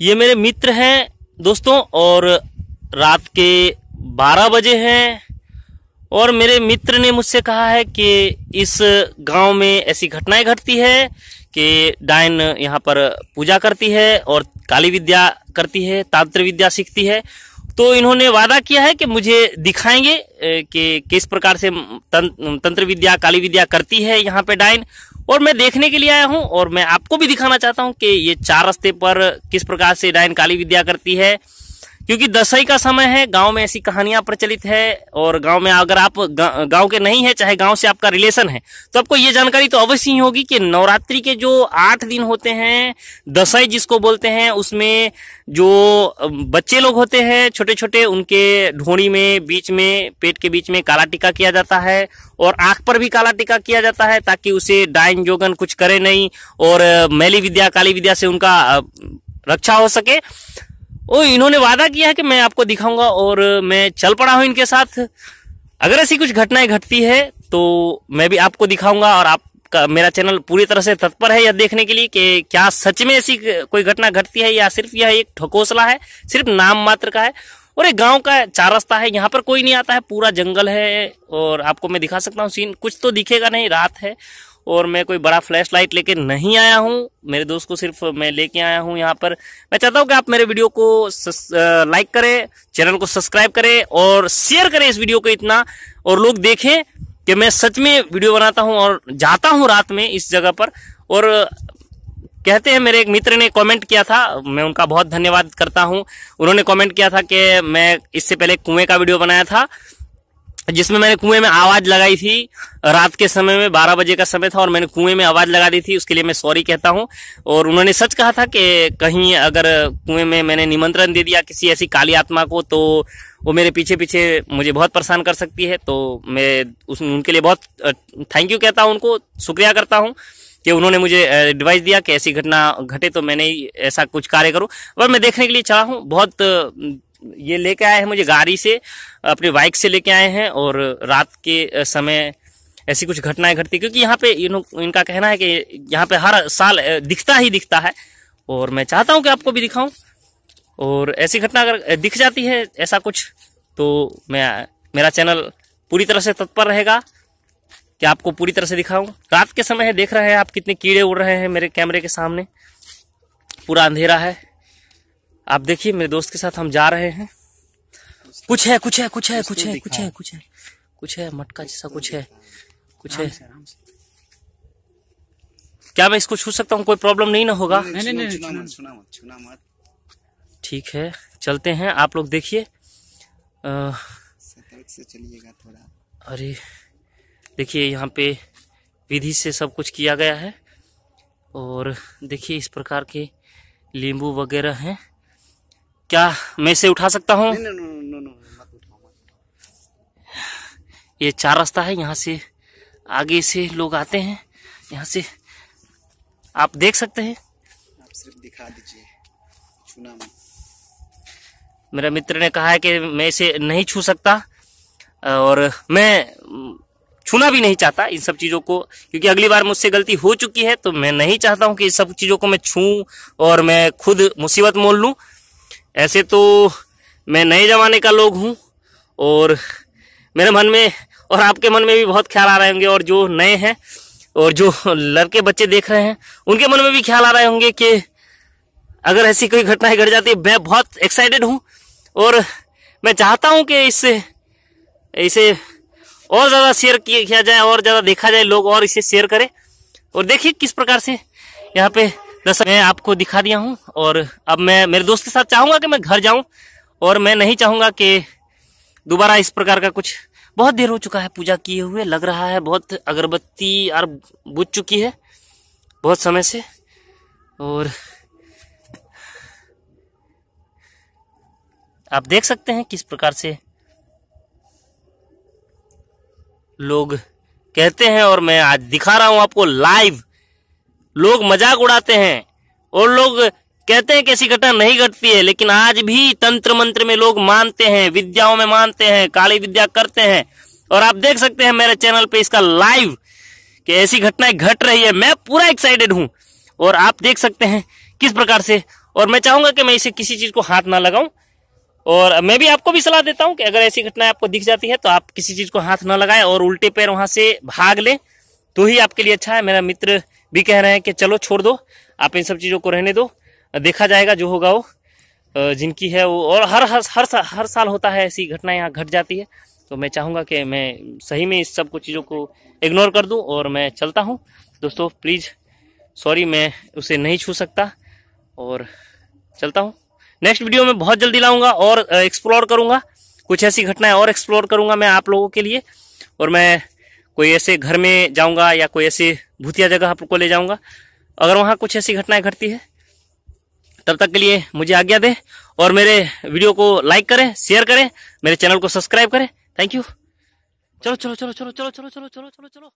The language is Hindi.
ये मेरे मित्र हैं दोस्तों और रात के 12 बजे हैं और मेरे मित्र ने मुझसे कहा है कि इस गांव में ऐसी घटनाएं घटती है कि डायन यहाँ पर पूजा करती है और काली विद्या करती है तांत्र विद्या सीखती है तो इन्होंने वादा किया है कि मुझे दिखाएंगे कि किस प्रकार से तं, तंत्र विद्या काली विद्या करती है यहाँ पे डाइन और मैं देखने के लिए आया हूँ और मैं आपको भी दिखाना चाहता हूँ कि ये चार रस्ते पर किस प्रकार से डायन काली विद्या करती है क्योंकि दसई का समय है गांव में ऐसी कहानियां प्रचलित है और गांव में अगर आप गांव के नहीं है चाहे गांव से आपका रिलेशन है तो आपको ये जानकारी तो अवश्य ही होगी कि नवरात्रि के जो आठ दिन होते हैं दसई जिसको बोलते हैं उसमें जो बच्चे लोग होते हैं छोटे छोटे उनके ढोड़ी में बीच में पेट के बीच में काला टीका किया जाता है और आंख पर भी काला टीका किया जाता है ताकि उसे डाइन जोगन कुछ करे नहीं और मैली विद्या काली विद्या से उनका रक्षा हो सके ओ इन्होंने वादा किया है कि मैं आपको दिखाऊंगा और मैं चल पड़ा हूं इनके साथ अगर ऐसी कुछ घटनाएं घटती है तो मैं भी आपको दिखाऊंगा और आपका मेरा चैनल पूरी तरह से तत्पर है यह देखने के लिए कि क्या सच में ऐसी कोई घटना घटती है या सिर्फ यह एक ठकोसला है सिर्फ नाम मात्र का है और एक गांव का चार रास्ता है यहाँ पर कोई नहीं आता है पूरा जंगल है और आपको मैं दिखा सकता हूँ सीन कुछ तो दिखेगा नहीं रात है और मैं कोई बड़ा फ्लैश लाइट लेके नहीं आया हूँ मेरे दोस्त को सिर्फ मैं लेके आया हूँ यहाँ पर मैं चाहता हूँ कि आप मेरे वीडियो को लाइक करें चैनल को सब्सक्राइब करें और शेयर करें इस वीडियो को इतना और लोग देखें कि मैं सच में वीडियो बनाता हूँ और जाता हूँ रात में इस जगह पर और कहते हैं मेरे एक मित्र ने कमेंट किया था मैं उनका बहुत धन्यवाद करता हूं उन्होंने कमेंट किया था कि मैं इससे पहले कुएं का वीडियो बनाया था जिसमें मैंने कुएं में आवाज लगाई थी रात के समय में बारह बजे का समय था और मैंने कुएं में आवाज लगा दी थी उसके लिए मैं सॉरी कहता हूं और उन्होंने सच कहा था कि कहीं अगर कुएं में मैंने निमंत्रण दे दिया किसी ऐसी काली आत्मा को तो वो मेरे पीछे पीछे मुझे बहुत परेशान कर सकती है तो मैं उस उनके लिए बहुत थैंक यू कहता हूँ उनको शुक्रिया करता हूँ कि उन्होंने मुझे एडवाइस दिया कि ऐसी घटना घटे तो मैंने ऐसा कुछ कार्य करूँ और मैं देखने के लिए चाहूँ हूँ बहुत ये लेके आए हैं मुझे गाड़ी से अपने बाइक से लेके आए हैं और रात के समय ऐसी कुछ घटनाएं घटती क्योंकि यहाँ पे इन, इनका कहना है कि यहाँ पे हर साल दिखता ही दिखता है और मैं चाहता हूँ कि आपको भी दिखाऊं और ऐसी घटना अगर दिख जाती है ऐसा कुछ तो मैं मेरा चैनल पूरी तरह से तत्पर रहेगा कि आपको पूरी तरह से दिखाऊं रात के समय है देख रहे हैं आप कितने कीड़े उड़ रहे हैं मेरे कैमरे के सामने पूरा अंधेरा है आप देखिए मेरे दोस्त के साथ हम जा रहे हैं कुछ है कुछ है कुछ है कुछ है कुछ है कुछ है कुछ है मटका जैसा कुछ है कुछ है क्या मैं इसको छू सकता हूँ कोई प्रॉब्लम नहीं ना होगा नहीं नहीं नहीं ठीक है चलते हैं आप लोग देखिए थोड़ा अरे देखिए यहाँ पे विधि से सब कुछ किया गया है और देखिए इस प्रकार के नींबू वगैरह हैं क्या मैं इसे उठा सकता हूँ ये चार रास्ता है यहाँ से आगे से लोग आते हैं यहाँ से आप देख सकते हैं आप सिर्फ दिखा दीजिए मेरा मित्र ने कहा है कि मैं इसे नहीं छू सकता और मैं छूना भी नहीं चाहता इन सब चीज़ों को क्योंकि अगली बार मुझसे गलती हो चुकी है तो मैं नहीं चाहता हूँ कि इन सब चीज़ों को मैं छू और मैं खुद मुसीबत मोल लू ऐसे तो मैं नए ज़माने का लोग हूँ और मेरे मन में और आपके मन में भी बहुत ख्याल आ रहे होंगे और जो नए हैं और जो लड़के बच्चे देख रहे हैं उनके मन में भी ख्याल आ रहे होंगे कि अगर ऐसी कोई घटनाएं घट जाती है मैं बहुत एक्साइटेड हूँ और मैं चाहता हूँ कि इससे इसे और ज़्यादा शेयर किया जाए और ज़्यादा देखा जाए लोग और इसे शेयर करें और देखिए किस प्रकार से यहाँ पे दरअसल मैं आपको दिखा दिया हूँ और अब मैं मेरे दोस्त के साथ चाहूंगा कि मैं घर जाऊं और मैं नहीं चाहूंगा कि दोबारा इस प्रकार का कुछ बहुत देर हो चुका है पूजा किए हुए लग रहा है बहुत अगरबत्ती और बुझ चुकी है बहुत समय से और आप देख सकते हैं किस प्रकार से लोग कहते हैं और मैं आज दिखा रहा हूं आपको लाइव लोग मजाक उड़ाते हैं और लोग कहते हैं कि ऐसी घटना नहीं घटती है लेकिन आज भी तंत्र मंत्र में लोग मानते हैं विद्याओं में मानते हैं काली विद्या करते हैं और आप देख सकते हैं मेरे चैनल पे इसका लाइव कि ऐसी घटनाएं घट रही है मैं पूरा एक्साइटेड हूं और आप देख सकते हैं किस प्रकार से और मैं चाहूंगा कि मैं इसे किसी चीज को हाथ ना लगाऊं और मैं भी आपको भी सलाह देता हूं कि अगर ऐसी घटनाएं आपको दिख जाती है तो आप किसी चीज को हाथ ना लगाए और उल्टे पैर वहां से भाग लें तो ही आपके लिए अच्छा है मेरा मित्र भी कह रहे हैं कि चलो छोड़ दो आप इन सब चीज़ों को रहने दो देखा जाएगा जो होगा वो जिनकी है वो और हर हर हर, सा, हर साल होता है ऐसी घटनाएं यहाँ घट जाती है तो मैं चाहूँगा कि मैं सही में इस सब को चीज़ों को इग्नोर कर दूँ और मैं चलता हूँ दोस्तों प्लीज़ सॉरी मैं उसे नहीं छू सकता और चलता हूँ नेक्स्ट वीडियो में बहुत जल्दी लाऊंगा और एक्सप्लोर करूंगा कुछ ऐसी घटनाएं और एक्सप्लोर करूंगा मैं आप लोगों के लिए और मैं कोई ऐसे घर में जाऊंगा या कोई ऐसे भूतिया जगह आपको ले जाऊंगा अगर वहाँ कुछ ऐसी घटनाएं घटती है तब तक के लिए मुझे आज्ञा दें और मेरे वीडियो को लाइक करें शेयर करें मेरे चैनल को सब्सक्राइब करें थैंक यू चलो चलो चलो चलो चलो चलो चलो चलो चलो चलो